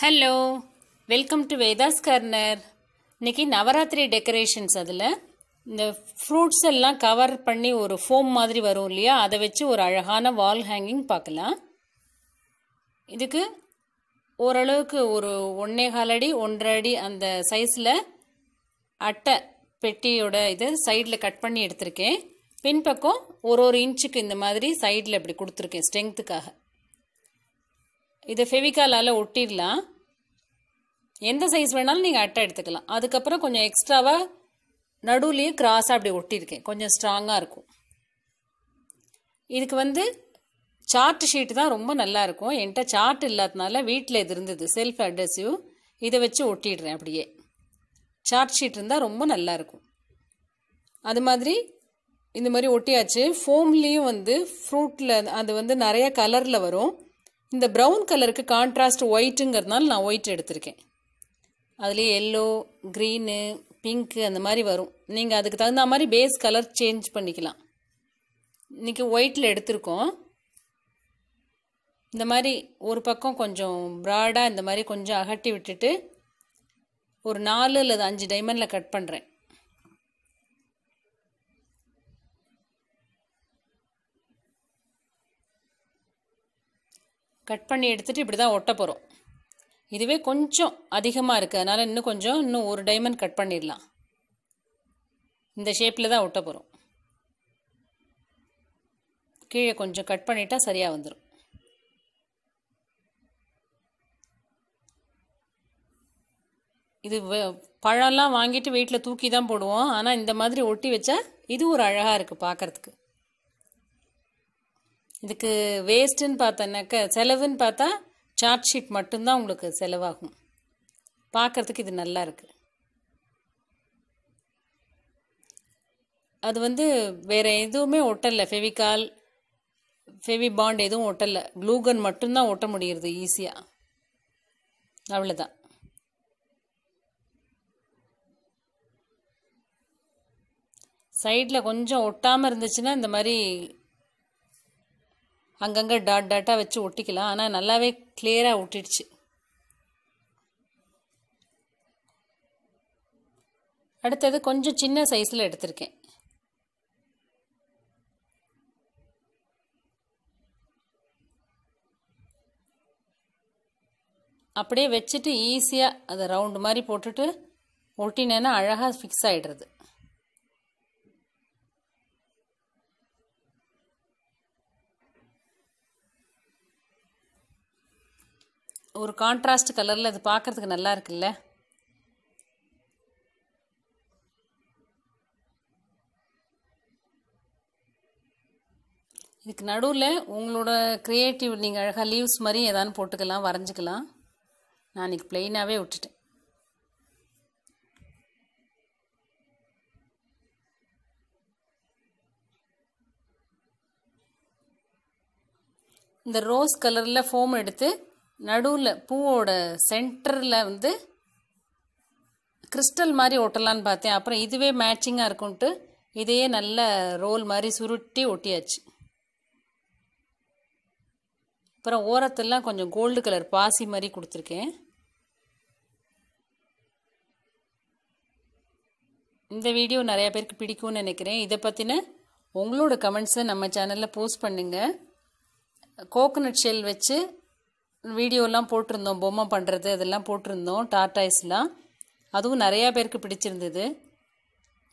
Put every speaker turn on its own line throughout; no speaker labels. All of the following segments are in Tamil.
Hello welcome to Veda's corner இன்னைக்கு நவராத்திரி டெக்கரேஷன்ஸ் அதில் இந்த ஃப்ரூட்ஸ் எல்லாம் கவர் பண்ணி ஒரு ஃபோம் மாதிரி வரும் இல்லையா அதை வச்சு ஒரு அழகான வால் ஹேங்கிங் பார்க்கலாம் இதுக்கு ஓரளவுக்கு ஒரு ஒன்றே கால் அடி ஒன்றரை அடி அந்த சைஸில் அட்டை பெட்டியோட இது சைடில் கட் பண்ணி எடுத்திருக்கேன் பின்பக்கம் ஒரு ஒரு இன்ச்சுக்கு இந்த மாதிரி சைடில் இப்படி கொடுத்துருக்கேன் ஸ்ட்ரெங்த்துக்காக இதை ஃபெவிகாலால் ஒட்டிடலாம் எந்த சைஸ் வேணாலும் நீங்கள் அட்டை எடுத்துக்கலாம் அதுக்கப்புறம் கொஞ்சம் எக்ஸ்ட்ராவாக நடுவுலேயே கிராஸாக அப்படி ஒட்டியிருக்கேன் கொஞ்சம் ஸ்ட்ராங்காக இருக்கும் இதுக்கு வந்து சார்ட் ஷீட்டு தான் ரொம்ப நல்லாயிருக்கும் என்கிட்ட சார்ட் இல்லாதனால வீட்டில் இது இருந்தது செல்ஃப் அட்ரெஸிவ் இதை வச்சு ஒட்டிடுறேன் அப்படியே சார்ட் ஷீட் இருந்தால் ரொம்ப நல்லா இருக்கும் அது மாதிரி இந்த மாதிரி ஒட்டியாச்சு ஃபோம்லேயும் வந்து ஃப்ரூட்டில் அது வந்து நிறைய கலரில் வரும் இந்த ப்ரௌன் கலருக்கு கான்ட்ராஸ்ட் ஒயிட்டுங்கிறதுனால நான் ஒயிட் எடுத்திருக்கேன் அதுலேயே எல்லோ க்ரீனு பிங்க்கு அந்த மாதிரி வரும் நீங்கள் அதுக்கு தகுந்த மாதிரி பேஸ் கலர் சேஞ்ச் பண்ணிக்கலாம் இன்றைக்கி ஒயிட்டில் எடுத்திருக்கோம் இந்த மாதிரி ஒரு பக்கம் கொஞ்சம் ப்ராடாக இந்த மாதிரி கொஞ்சம் அகட்டி விட்டுட்டு ஒரு நாலு அல்லது அஞ்சு டைமண்டில் கட் பண்ணுறேன் கட் பண்ணி எடுத்துகிட்டு இப்படி தான் ஒட்ட போகிறோம் இதுவே கொஞ்சம் அதிகமாக இருக்குது அதனால் இன்னும் கொஞ்சம் இன்னும் ஒரு டைமண்ட் கட் பண்ணிடலாம் இந்த ஷேப்பில் தான் ஒட்ட போகிறோம் கீழே கொஞ்சம் கட் பண்ணிட்டா சரியாக வந்துடும் இது பழம்லாம் வாங்கிட்டு வீட்டில் தூக்கி தான் போடுவோம் ஆனால் இந்த மாதிரி ஒட்டி வச்சா இது ஒரு அழகாக இருக்குது பார்க்குறதுக்கு இதுக்கு வேஸ்ட்டுன்னு பார்த்தோன்னாக்க செலவுன்னு பார்த்தா சார்ட் ஷீட் மட்டும்தான் உங்களுக்கு செலவாகும் பார்க்குறதுக்கு இது நல்லா இருக்குது அது வந்து வேறு எதுவுமே ஒட்டலை ஃபெவிகால் ஃபெவி பாண்ட் எதுவும் ஒட்டலை ப்ளூகன் மட்டும்தான் ஒட்ட முடியுது ஈஸியாக அவ்வளோதான் சைடில் கொஞ்சம் ஒட்டாமல் இருந்துச்சுன்னா இந்த மாதிரி அங்கங்கே டாட் டாட்டாக வச்சு ஒட்டிக்கலாம் ஆனால் நல்லாவே கிளியராக ஒட்டிடுச்சு அடுத்தது கொஞ்சம் சின்ன சைஸில் எடுத்திருக்கேன் அப்படியே வச்சுட்டு ஈஸியாக அதை ரவுண்டு மாதிரி போட்டுட்டு ஒட்டினேன்னா அழகாக ஃபிக்ஸ் ஆகிடுறது ஒரு கான்ட்ராஸ்ட் கலரில் அது பார்க்குறதுக்கு நல்லா இருக்குல்ல இதுக்கு நடுவில் உங்களோட க்ரியேட்டிவ் நீங்கள் அழகாக லீவ்ஸ் மாதிரி ஏதாவது போட்டுக்கலாம் வரைஞ்சிக்கலாம் நான் இன்றைக்கி ப்ளெயினாகவே விட்டுட்டேன் இந்த ரோஸ் கலரில் ஃபோம் எடுத்து நடுவில் பூவோட சென்டரில் வந்து கிறிஸ்டல் மாதிரி ஒட்டலான்னு பார்த்தேன் அப்புறம் இதுவே மேட்சிங்காக இருக்கும்ட்டு இதையே நல்ல ரோல் மாதிரி சுருட்டி ஒட்டியாச்சு அப்புறம் ஓரத்துலாம் கொஞ்சம் கோல்டு கலர் பாசி மாதிரி கொடுத்துருக்கேன் இந்த வீடியோ நிறையா பேருக்கு பிடிக்கும்னு நினைக்கிறேன் இதை பற்றின உங்களோட கமெண்ட்ஸை நம்ம சேனலில் போஸ்ட் பண்ணுங்கள் கோகனட் ஷெல் வச்சு வீடியோலாம் போட்டிருந்தோம் பொம்மை பண்ணுறது அதெல்லாம் போட்டிருந்தோம் டாட்டாய்ஸ்லாம் அதுவும் நிறையா பேருக்கு பிடிச்சிருந்தது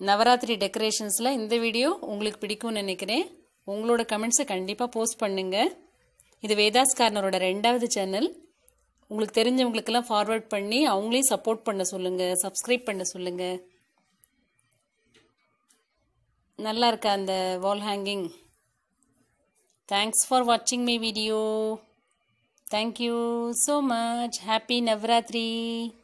நவராத்திரி டெக்கரேஷன்ஸில் இந்த வீடியோ உங்களுக்கு பிடிக்கும்னு நினைக்கிறேன் உங்களோட கமெண்ட்ஸை கண்டிப்பாக போஸ்ட் பண்ணுங்கள் இது வேதாஸ் கார்னரோட ரெண்டாவது சேனல் உங்களுக்கு தெரிஞ்சவங்களுக்கெல்லாம் ஃபார்வேர்ட் பண்ணி அவங்களையும் சப்போர்ட் பண்ண சொல்லுங்கள் சப்ஸ்கிரைப் பண்ண சொல்லுங்கள் நல்லா இருக்கா அந்த வால் ஹேங்கிங் தேங்க்ஸ் ஃபார் வாட்சிங் my video Thank you so much. Happy Navratri.